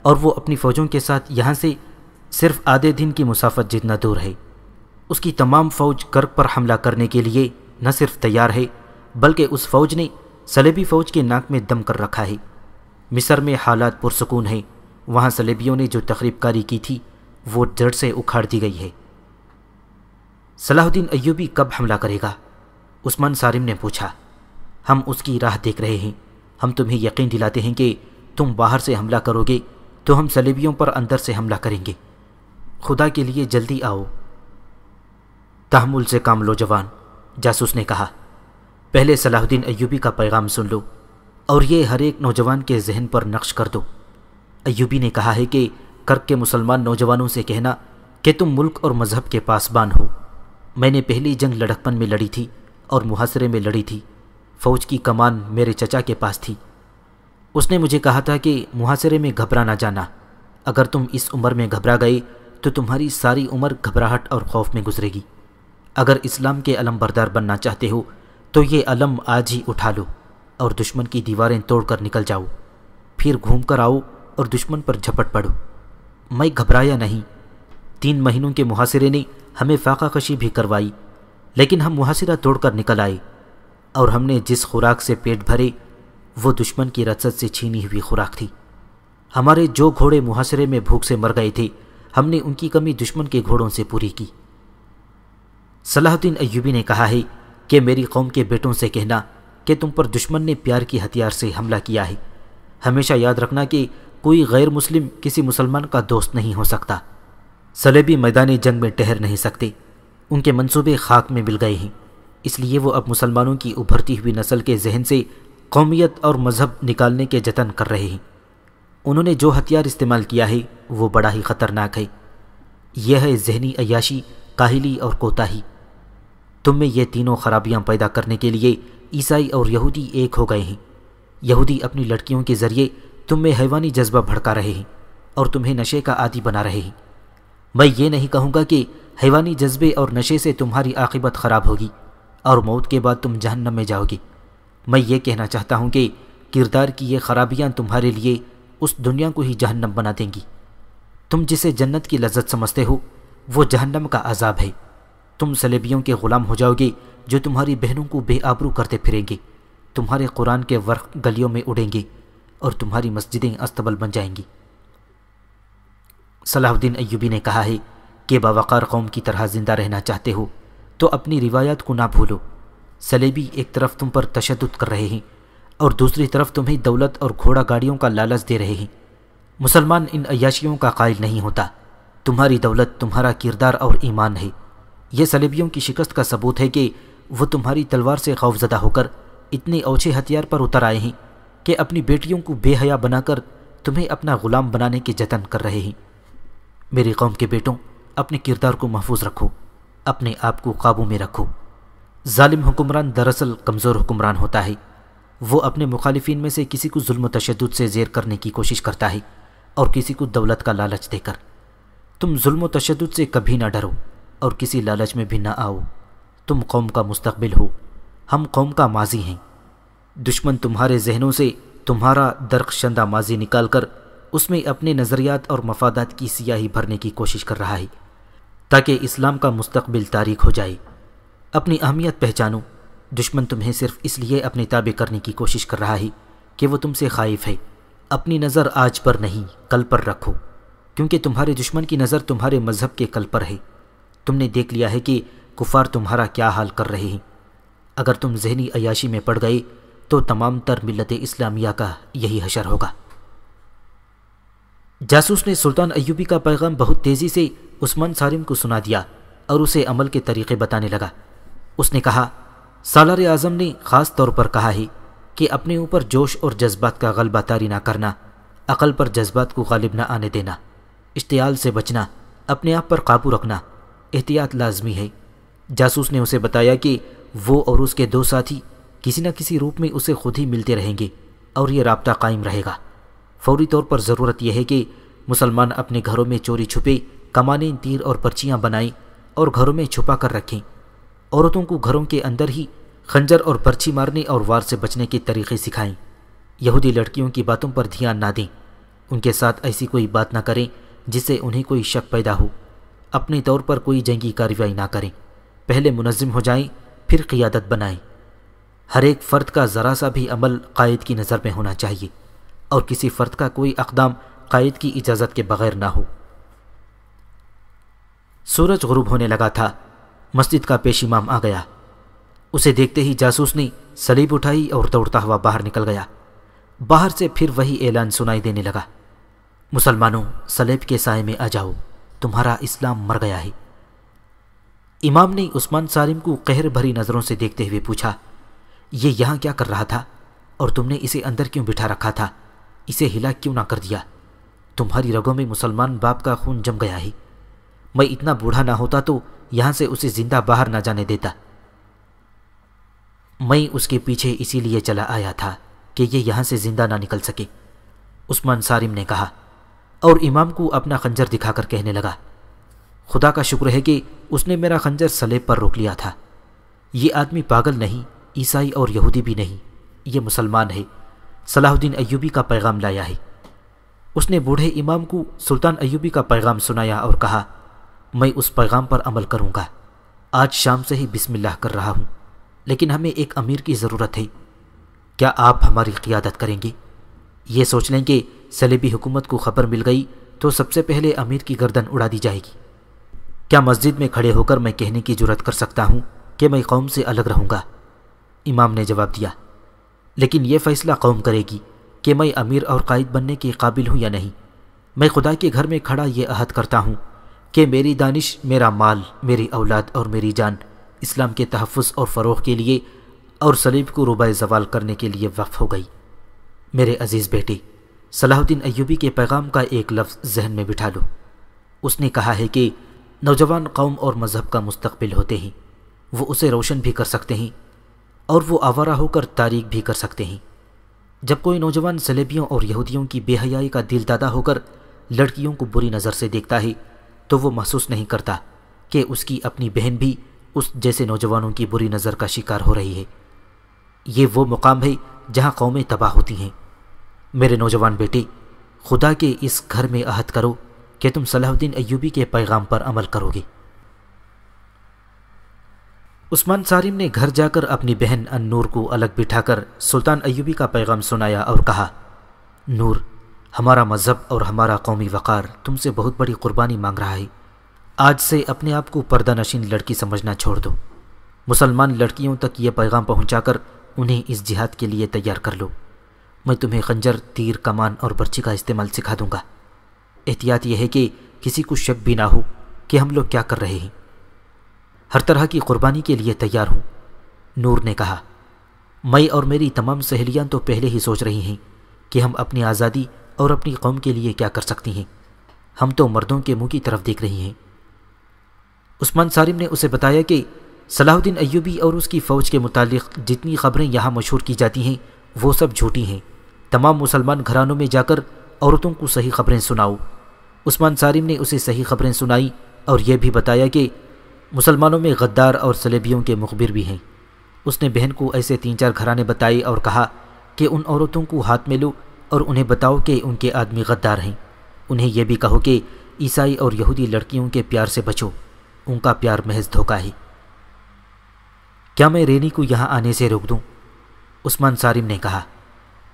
और वो अपनी फ़ौजों के साथ यहाँ से सिर्फ आधे दिन की मुसाफत जितना दूर है उसकी तमाम फ़ौज कर्क पर हमला करने के लिए न सिर्फ तैयार है बल्कि उस फ़ौज ने सलेबी फ़ौज के नाक में दम कर रखा है मिस्र में हालात पुरसकून है वहाँ सलेबियों ने जो तखरीबकारी की थी वो जड़ से उखाड़ दी गई है सलाहुद्दीन अयूबी कब हमला करेगा उस्मान सारिम ने पूछा हम उसकी राह देख रहे हैं हम तुम्हें यकीन दिलाते हैं कि तुम बाहर से हमला करोगे तो हम सलीबियों पर अंदर से हमला करेंगे खुदा के लिए जल्दी आओ तहमुल से काम लो जवान जासूस ने कहा पहले सलाहुद्दीन अयूबी का पैगाम सुन लो और ये हर एक नौजवान के जहन पर नक्श कर दो अयूबी ने कहा है कि कर्क के मुसलमान नौजवानों से कहना कि तुम मुल्क और मज़हब के पासबान हो मैंने पहली जंग लड़कपन में लड़ी थी और मुहासरे में लड़ी थी फौज की कमान मेरे चचा के पास थी उसने मुझे कहा था कि मुहासरे में घबरा ना जाना अगर तुम इस उम्र में घबरा गए तो तुम्हारी सारी उम्र घबराहट और खौफ में गुजरेगी अगर इस्लाम के अलम बरदार बनना चाहते हो तो ये अलम आज ही उठा लो और दुश्मन की दीवारें तोड़कर निकल जाओ फिर घूम कर आओ और दुश्मन पर झपट पड़ो मैं घबराया नहीं तीन महीनों के मुहासरे ने हमें फाका कशी भी करवाई लेकिन हम मुहासरा तोड़कर निकल आए और हमने जिस खुराक से पेट भरे वो दुश्मन की रसद से छीनी हुई खुराक थी हमारे जो घोड़े मुहासरे में भूख से मर गए थे हमने उनकी कमी दुश्मन के घोड़ों से पूरी की सलाहुद्दीन अयूबी ने कहा है कि मेरी कौम के बेटों से कहना कि तुम पर दुश्मन ने प्यार की हथियार से हमला किया है हमेशा याद रखना कि कोई गैर मुस्लिम किसी मुसलमान का दोस्त नहीं हो सकता सलेबी मैदानी जंग में ठहर नहीं सकते उनके मंसूबे खाक में मिल गए हैं इसलिए वो अब मुसलमानों की उभरती हुई नस्ल के जहन से कौमियत और मज़हब निकालने के जतन कर रहे हैं उन्होंने जो हथियार इस्तेमाल किया है वो बड़ा ही ख़तरनाक है यह है जहनी अयाशी काहली और कोताही तुम में ये तीनों खराबियाँ पैदा करने के लिए ईसाई और यहूदी एक हो गए हैं यहूदी अपनी लड़कियों के ज़रिए तुम में हैवानी जज्बा भड़का रहे हैं और तुम्हें नशे का आदि बना रहे हैं मैं ये नहीं कहूँगा कि हैवानी जज्बे और नशे से तुम्हारी आकबत ख़राब होगी और मौत के बाद तुम जहन्नम में जाओगी मैं ये कहना चाहता हूँ कि किरदार की ये खराबियाँ तुम्हारे लिए उस दुनिया को ही जहन्नम बना देंगी तुम जिसे जन्नत की लज्जत समझते हो वो जहन्नम का अजाब है तुम सलेबियों के ग़ुलाम हो जाओगे जो तुम्हारी बहनों को बेआबरू करते फिरेंगे तुम्हारे कुरान के वर्क गलियों में उड़ेंगे और तुम्हारी मस्जिदें अस्तबल बन जाएंगी सलाहुद्दीन अयूबी ने कहा है कि बावकार कौम की तरह ज़िंदा रहना चाहते हो तो अपनी रिवायत को ना भूलो सलेबी एक तरफ तुम पर तशद कर रहे हैं और दूसरी तरफ तुम्हें दौलत और घोड़ा गाड़ियों का लालच दे रहे हैं मुसलमान इन अयाशियों का कायल नहीं होता तुम्हारी दौलत तुम्हारा किरदार और ईमान है यह सलेबियों की शिकस्त का सबूत है कि वह तुम्हारी तलवार से खौफजदा होकर इतने ओछे हथियार पर उतर आए हैं कि अपनी बेटियों को बेहया बनाकर तुम्हें अपना ग़ुलाम बनाने के जतन कर रहे हैं मेरी कौम के बेटों अपने किरदार को महफूज रखो अपने आप को काबू में रखो ालिम हुकुमरान दरअसल कमज़ोर हुक्मरान होता है वो अपने मुखालिफिन में से किसी को जुल्म तशद से जेर करने की कोशिश करता है और किसी को दौलत का लालच देकर तुम जुल्म तशद से कभी ना डरो और किसी लालच में भी ना आओ तुम कौम का मुस्तबिल हो हम कौम का माजी हैं दुश्मन तुम्हारे जहनों से तुम्हारा दरख्शंदा माजी निकाल कर उसमें अपने नज़रियात और मफादात की सियाही भरने की कोशिश कर रहा है ताकि इस्लाम का मुस्तबिल तारीख हो जाए अपनी अहमियत पहचानो दुश्मन तुम्हें सिर्फ इसलिए अपने ताबे करने की कोशिश कर रहा है कि वो तुमसे खाइफ है अपनी नज़र आज पर नहीं कल पर रखो क्योंकि तुम्हारे दुश्मन की नज़र तुम्हारे मज़हब के कल पर है तुमने देख लिया है कि कुफार तुम्हारा क्या हाल कर रहे हैं अगर तुम जहनी अयाशी में पड़ गए तो तमाम तर मिलत इस्लामिया का यही हशर होगा जासूस ने सुल्तान अयूबी का पैगाम बहुत तेज़ी से उस्मान सारिम को सुना दिया और उसे अमल के तरीके बताने लगा उसने कहा सालार आज़म ने ख़ास तौर पर कहा ही कि अपने ऊपर जोश और जज्बात का गलबा तारी ना करना अकल पर जज्बात को गालिब ना आने देना इश्तियाल से बचना अपने आप पर काबू रखना एहतियात लाजमी है जासूस ने उसे बताया कि वो और उसके दो साथी किसी न किसी रूप में उसे खुद ही मिलते रहेंगे और ये रबता कायम रहेगा फौरी तौर पर ज़रूरत यह है कि मुसलमान अपने घरों में चोरी छुपे कमाने तीर और पर्चियाँ बनाएं और घरों में छुपा कर रखें औरतों को घरों के अंदर ही खंजर और पर्ची मारने और वार से बचने के तरीके सिखाएं यहूदी लड़कियों की बातों पर ध्यान ना दें उनके साथ ऐसी कोई बात ना करें जिससे उन्हें कोई शक पैदा हो अपने तौर पर कोई जंगी कार्रवाई ना करें पहले मुनज़म हो जाएं फिर क़ियादत बनाएं हर एक फ़र्द का ज़रा सा भी अमल कायद की नज़र में होना चाहिए और किसी फ़र्द का कोई अकदाम क़ायद की इजाज़त के बगैर ना हो सूरज गुरूब होने लगा था मस्जिद का पेश इमाम आ गया उसे देखते ही जासूस ने सलीब उठाई और दौड़ता हुआ बाहर निकल गया बाहर से फिर वही ऐलान सुनाई देने लगा मुसलमानों सलेब के साय में आ जाओ तुम्हारा इस्लाम मर गया है इमाम ने उस्मान सालिम को कहर भरी नज़रों से देखते हुए पूछा ये यहाँ क्या कर रहा था और तुमने इसे अंदर क्यों बिठा रखा था इसे हिला क्यों ना कर दिया तुम्हारी रगों में मुसलमान बाप का खून जम गया है मैं इतना बूढ़ा ना होता तो यहां से उसे जिंदा बाहर ना जाने देता मैं उसके पीछे इसीलिए चला आया था कि ये यहां से ज़िंदा ना निकल सके उस्मान सारिम ने कहा और इमाम को अपना खंजर दिखाकर कहने लगा खुदा का शुक्र है कि उसने मेरा खंजर सलेब पर रोक लिया था ये आदमी पागल नहीं ईसाई और यहूदी भी नहीं ये मुसलमान है सलाहुद्दीन अयूबी का पैगाम लाया है उसने बूढ़े इमाम को सुल्तान अयूबी का पैगाम सुनाया और कहा मैं उस पैगाम पर अमल करूँगा आज शाम से ही बिस्मिल्लाह कर रहा हूँ लेकिन हमें एक अमीर की ज़रूरत है क्या आप हमारी क़ियादत करेंगे ये सोच लें कि सलेबी हुकूमत को खबर मिल गई तो सबसे पहले अमीर की गर्दन उड़ा दी जाएगी क्या मस्जिद में खड़े होकर मैं कहने की जरूरत कर सकता हूँ कि मैं कौम से अलग रहूँगा इमाम ने जवाब दिया लेकिन यह फ़ैसला कौम करेगी कि मैं अमीर और कायद बनने के काबिल हूँ या नहीं मैं खुदा के घर में खड़ा ये अहद करता हूँ कि मेरी दानिश मेरा माल मेरी औलाद और मेरी जान इस्लाम के तहफ़ और फ़रोग़ के लिए और सलीब को रुबा जवाल करने के लिए वक्फ हो गई मेरे अज़ीज़ बेटे सलाहुद्दीन अयूबी के पैगाम का एक लफ्ज़ जहन में बिठा लो उसने कहा है कि नौजवान कौम और मज़हब का मुस्तबिल होते हैं वो उसे रोशन भी कर सकते हैं और वो आवारा होकर तारीख भी कर सकते हैं जब कोई नौजवान सलेबियों और यहूदियों की बेहयाई का दिलदादा होकर लड़कियों को बुरी नज़र से देखता है तो वो महसूस नहीं करता कि उसकी अपनी बहन भी उस जैसे नौजवानों की बुरी नज़र का शिकार हो रही है ये वो मुकाम है जहाँ कौमें तबाह होती हैं मेरे नौजवान बेटे खुदा के इस घर में अहद करो कि तुम सलाहुद्दीन अयूबी के पैगाम पर अमल करोगे उस्मान सारिम ने घर जाकर अपनी बहन अनूर को अलग बिठाकर सुल्तान अयूबी का पैगाम सुनाया और कहा नूर हमारा मज़हब और हमारा कौमी वक़ार तुमसे बहुत बड़ी कुर्बानी मांग रहा है आज से अपने आप को पर्दा नशीन लड़की समझना छोड़ दो मुसलमान लड़कियों तक यह पैगाम पहुंचाकर उन्हें इस जिहाद के लिए तैयार कर लो मैं तुम्हें खंजर तीर कमान और बर्ची का इस्तेमाल सिखा दूंगा एहतियात यह है कि किसी को शक भी ना हो कि हम लोग क्या कर रहे हैं हर तरह की कुर्बानी के लिए तैयार हूँ नूर ने कहा मैं और मेरी तमाम सहेलियां तो पहले ही सोच रही हैं कि हम अपनी आज़ादी और अपनी कौम के लिए क्या कर सकती हैं हम तो मर्दों के मुंह की तरफ देख रही हैं उस्मान सारिम ने उसे बताया कि सलाहुद्दीन अयूबी और उसकी फ़ौज के मुतालिक जितनी खबरें यहाँ मशहूर की जाती हैं वो सब झूठी हैं तमाम मुसलमान घरानों में जाकर औरतों को सही खबरें सुनाओ उस्मान सारिम ने उसे सही खबरें सुनाई और यह भी बताया कि मुसलमानों में गद्दार और सलेबियों के मुखबिर भी हैं उसने बहन को ऐसे तीन चार घराने बताए और कहा कि उन औरतों को हाथ में लो और उन्हें बताओ कि उनके आदमी गद्दार हैं उन्हें यह भी कहो कि ईसाई और यहूदी लड़कियों के प्यार से बचो उनका प्यार महज धोखा है क्या मैं रेनी को यहाँ आने से रोक दूँ उस्मान सारिम ने कहा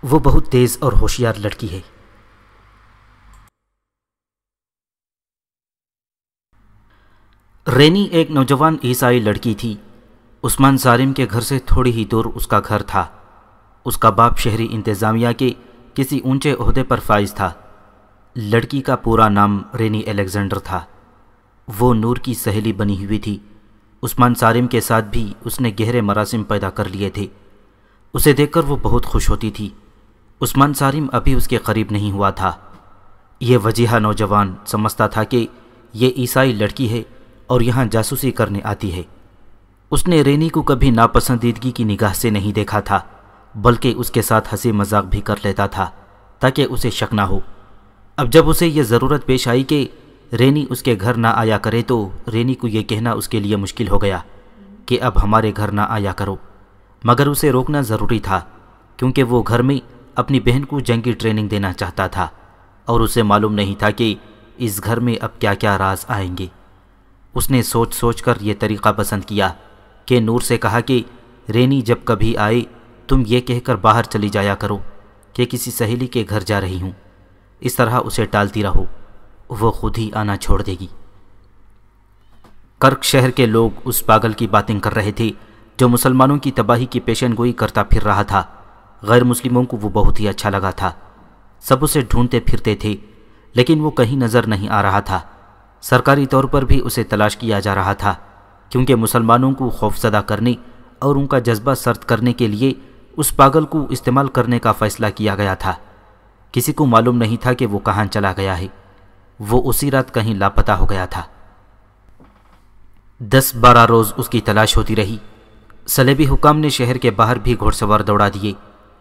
वो बहुत तेज़ और होशियार लड़की है रेनी एक नौजवान ईसाई लड़की थी उस्मान सारिम के घर से थोड़ी ही दूर उसका घर था उसका बाप शहरी इंतज़ामिया के किसी ऊंचे अहदे पर फाइज था लड़की का पूरा नाम रेनी एलेक्जेंडर था वो नूर की सहेली बनी हुई थी उस्मान सारिम के साथ भी उसने गहरे मरासिम पैदा कर लिए थे उसे देखकर वो बहुत खुश होती थी उस्मान सारिम अभी उसके करीब नहीं हुआ था ये वजीहा नौजवान समझता था कि यह ईसाई लड़की है और यहाँ जासूसी करने आती है उसने रेनी को कभी नापसंदीदगी की निगाह से नहीं देखा था बल्कि उसके साथ हंसी मजाक भी कर लेता था ताकि उसे शक ना हो अब जब उसे यह ज़रूरत पेश आई कि रेनी उसके घर ना आया करे तो रेनी को यह कहना उसके लिए मुश्किल हो गया कि अब हमारे घर ना आया करो मगर उसे रोकना ज़रूरी था क्योंकि वो घर में अपनी बहन को जंगी ट्रेनिंग देना चाहता था और उसे मालूम नहीं था कि इस घर में अब क्या क्या राज आएंगे उसने सोच सोच कर यह तरीका पसंद किया कि नूर से कहा कि रेनी जब कभी आए तुम ये कहकर बाहर चली जाया करो कि किसी सहेली के घर जा रही हूँ इस तरह उसे टालती रहो वो खुद ही आना छोड़ देगी कर्क शहर के लोग उस पागल की बातें कर रहे थे जो मुसलमानों की तबाही की पेशन गोई करता फिर रहा था गैर मुस्लिमों को वो बहुत ही अच्छा लगा था सब उसे ढूंढते फिरते थे लेकिन वो कहीं नज़र नहीं आ रहा था सरकारी तौर पर भी उसे तलाश किया जा रहा था क्योंकि मुसलमानों को खौफजदा करने और उनका जज्बा सर्द करने के लिए उस पागल को इस्तेमाल करने का फ़ैसला किया गया था किसी को मालूम नहीं था कि वो कहाँ चला गया है वो उसी रात कहीं लापता हो गया था दस बारह रोज़ उसकी तलाश होती रही सलेबी हुकाम ने शहर के बाहर भी घोड़सवार दौड़ा दिए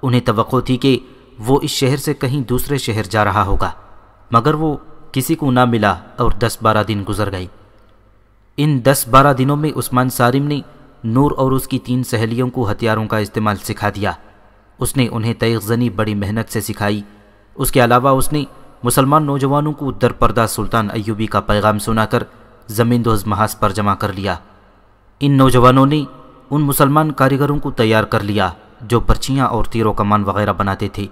उन्हें तो थी कि वो इस शहर से कहीं दूसरे शहर जा रहा होगा मगर वो किसी को ना मिला और दस बारह दिन गुजर गए इन दस बारह दिनों में उस्मान सारिम ने नूर और उसकी तीन सहेलियों को हथियारों का इस्तेमाल सिखा दिया उसने उन्हें तयजनी बड़ी मेहनत से सिखाई उसके अलावा उसने मुसलमान नौजवानों को दरपर्दा सुल्तान अयूबी का पैगाम सुनाकर ज़मीन दोज महाज पर जमा कर लिया इन नौजवानों ने उन मुसलमान कारीगरों को तैयार कर लिया जो पर्चियाँ और तीरों कमान वगैरह बनाते थे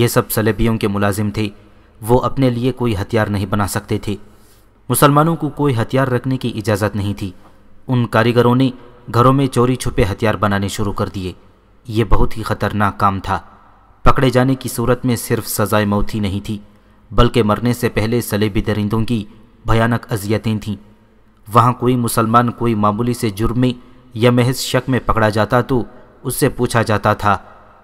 ये सब सलेबियों के मुलाजिम थे वो अपने लिए कोई हथियार नहीं बना सकते थे मुसलमानों को कोई हथियार रखने की इजाज़त नहीं थी उन कारीगरों ने घरों में चोरी छुपे हथियार बनाने शुरू कर दिए ये बहुत ही खतरनाक काम था पकड़े जाने की सूरत में सिर्फ सजाए मौत ही नहीं थी बल्कि मरने से पहले सलेबी दरिंदों की भयानक अजियतें थीं वहाँ कोई मुसलमान कोई मामूली से जुर्म में या महज शक में पकड़ा जाता तो उससे पूछा जाता था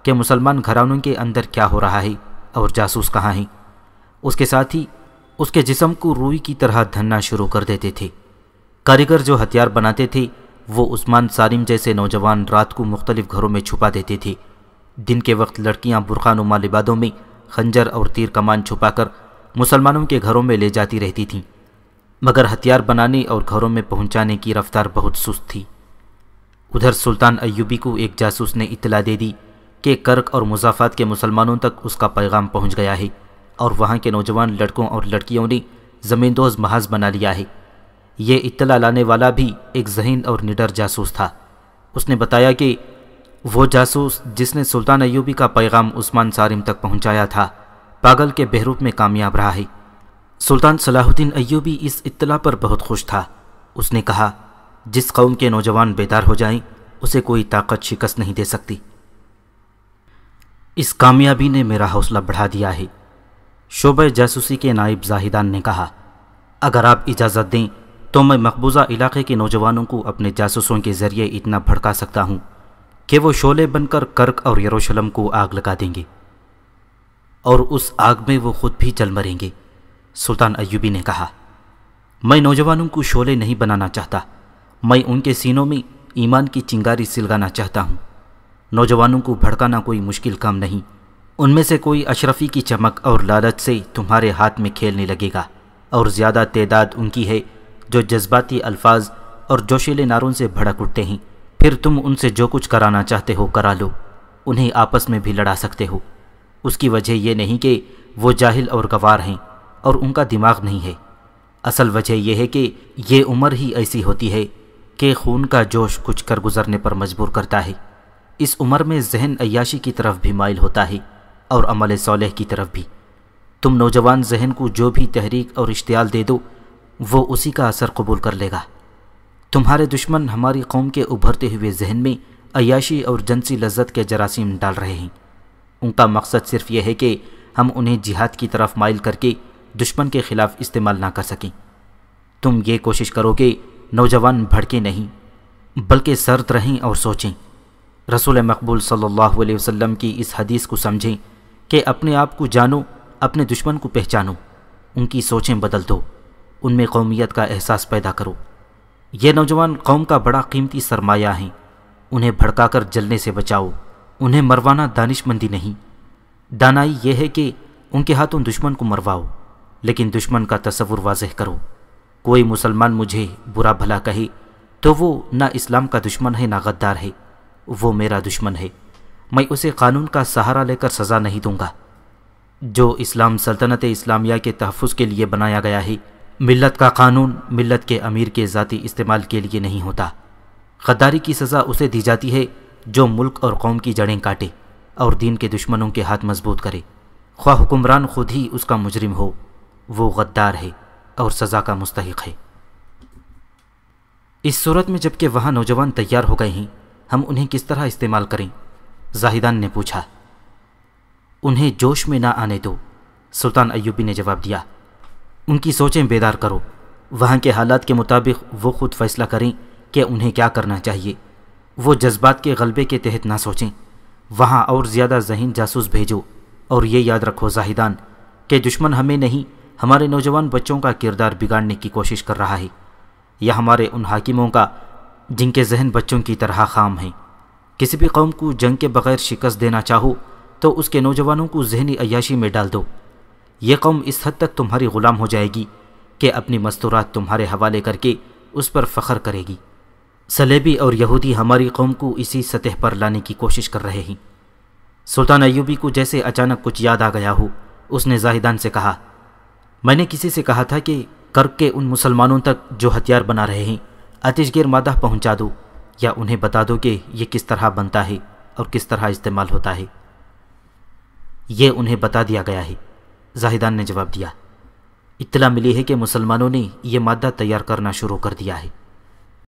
कि मुसलमान घरानों के अंदर क्या हो रहा है और जासूस कहाँ हैं उसके साथ ही उसके जिसम को रूई की तरह धनना शुरू कर देते थे कारीगर जो हथियार बनाते थे वो उस्मान सारिम जैसे नौजवान रात को मुख्तलिफ घरों में छुपा देते थे दिन के वक्त लड़कियां बुरखानुमा लिबादों में खंजर और तीर कमान छुपाकर मुसलमानों के घरों में ले जाती रहती थीं मगर हथियार बनाने और घरों में पहुंचाने की रफ्तार बहुत सुस्त थी उधर सुल्तान अयूबी को एक जासूस ने इतला दे दी कि कर्क और मुजाफात के मुसलमानों तक उसका पैगाम पहुंच गया है और वहाँ के नौजवान लड़कों और लड़कियों ने ज़मींदोज महाज बना लिया है ये इत्तला लाने वाला भी एक जहन और निडर जासूस था उसने बताया कि वो जासूस जिसने सुल्तान अयूबी का पैगाम उस्मान सारिम तक पहुँचाया था पागल के बहरूप में कामयाब रहा है सुल्तान सलाहुद्दीन अयूबी इस इत्तला पर बहुत खुश था उसने कहा जिस कौम के नौजवान बेदार हो जाएं उसे कोई ताकत शिकस्त नहीं दे सकती इस कामयाबी ने मेरा हौसला बढ़ा दिया है शोबे जासूसी के नायब जाहिदान ने कहा अगर आप इजाज़त दें तो मैं मकबूजा इलाके के नौजवानों को अपने जासूसों के ज़रिए इतना भड़का सकता हूँ कि वो शोले बनकर कर्क और यरूशलेम को आग लगा देंगे और उस आग में वो खुद भी जल मरेंगे सुल्तान अयूबी ने कहा मैं नौजवानों को शोले नहीं बनाना चाहता मैं उनके सीनों में ईमान की चिंगारी सिलगाना चाहता हूँ नौजवानों को भड़काना कोई मुश्किल काम नहीं उनमें से कोई अशरफी की चमक और लालच से तुम्हारे हाथ में खेलने लगेगा और ज़्यादा तदाद उनकी है जो जज्बाती अल्फाज और जोशीले नारों से भड़क उठते हैं फिर तुम उनसे जो कुछ कराना चाहते हो करा लो उन्हें आपस में भी लड़ा सकते हो उसकी वजह यह नहीं कि वो जाहिल और गवार हैं और उनका दिमाग नहीं है असल वजह यह है कि ये उम्र ही ऐसी होती है कि खून का जोश कुछ कर गुजरने पर मजबूर करता है इस उम्र में जहन अयाशी की तरफ भी माइल होता है और अमल सोलह की तरफ भी तुम नौजवान जहन को जो भी तहरीक और इश्तियाल दे दो वो उसी का असर कबूल कर लेगा तुम्हारे दुश्मन हमारी कौम के उभरते हुए जहन में अयाशी और जंसी लज्जत के जरासीम डाल रहे हैं उनका मकसद सिर्फ यह है कि हम उन्हें जिहाद की तरफ माइल करके दुश्मन के ख़िलाफ़ इस्तेमाल ना कर सकें तुम ये कोशिश करो कि नौजवान भड़के नहीं बल्कि सर्द रहें और सोचें रसूल मकबूल सल्लल्लाहु अलैहि वसल्लम की इस हदीस को समझें कि अपने आप को जानो अपने दुश्मन को पहचानो उनकी सोचें बदल दो उनमें कौमियत का एहसास पैदा करो ये नौजवान कौम का बड़ा कीमती सरमाया हैं उन्हें भड़काकर जलने से बचाओ उन्हें मरवाना दानिशमंदी नहीं दानाई यह है कि उनके हाथों दुश्मन को मरवाओ लेकिन दुश्मन का तस्वुर वाजह करो कोई मुसलमान मुझे बुरा भला कहे तो वो ना इस्लाम का दुश्मन है ना गद्दार है वो मेरा दुश्मन है मैं उसे कानून का सहारा लेकर सज़ा नहीं दूंगा जो इस्लाम सल्तनत इस्लामिया के तहफ़ के लिए बनाया गया है मिलत का कानून मिलत के अमीर के ज़ाती इस्तेमाल के लिए नहीं होता गद्दारी की सज़ा उसे दी जाती है जो मुल्क और कौम की जड़ें काटे और दीन के दुश्मनों के हाथ मजबूत करे ख्वा हुकुमरान खुद ही उसका मुजरिम हो वो गद्दार है और सज़ा का मुस्तक है इस सूरत में जबकि वहाँ नौजवान तैयार हो गए हैं हम उन्हें किस तरह इस्तेमाल करें जाहिदान ने पूछा उन्हें जोश में ना आने दो सुल्तान अयूबी ने जवाब दिया उनकी सोचें बेदार करो वहाँ के हालात के मुताबिक वो खुद फैसला करें कि उन्हें क्या करना चाहिए वो जज्बात के गलबे के तहत ना सोचें वहाँ और ज़्यादा जहन जासूस भेजो और ये याद रखो जाहिदान कि दुश्मन हमें नहीं हमारे नौजवान बच्चों का किरदार बिगाड़ने की कोशिश कर रहा है यह हमारे उन हाकिमों का जिनके जहन बच्चों की तरह खाम हैं किसी भी कौम को जंग के बगैर शिकस्त देना चाहो तो उसके नौजवानों को जहनी अयाशी में डाल दो ये कौम इस हद तक तुम्हारी ग़ुलाम हो जाएगी कि अपनी मस्तूरात तुम्हारे हवाले करके उस पर फ़ख्र करेगी सलेबी और यहूदी हमारी कौम को इसी सतह पर लाने की कोशिश कर रहे हैं सुल्तान अयूबी को जैसे अचानक कुछ याद आ गया हो उसने जाहिदान से कहा मैंने किसी से कहा था कि कर्क के उन मुसलमानों तक जो हथियार बना रहे हैं अतिशगिर मादा पहुंचा दो या उन्हें बता दो कि ये किस तरह बनता है और किस तरह इस्तेमाल होता है यह उन्हें बता दिया गया है जाहिदान ने जवाब दिया इतला मिली है कि मुसलमानों ने यह मादा तैयार करना शुरू कर दिया है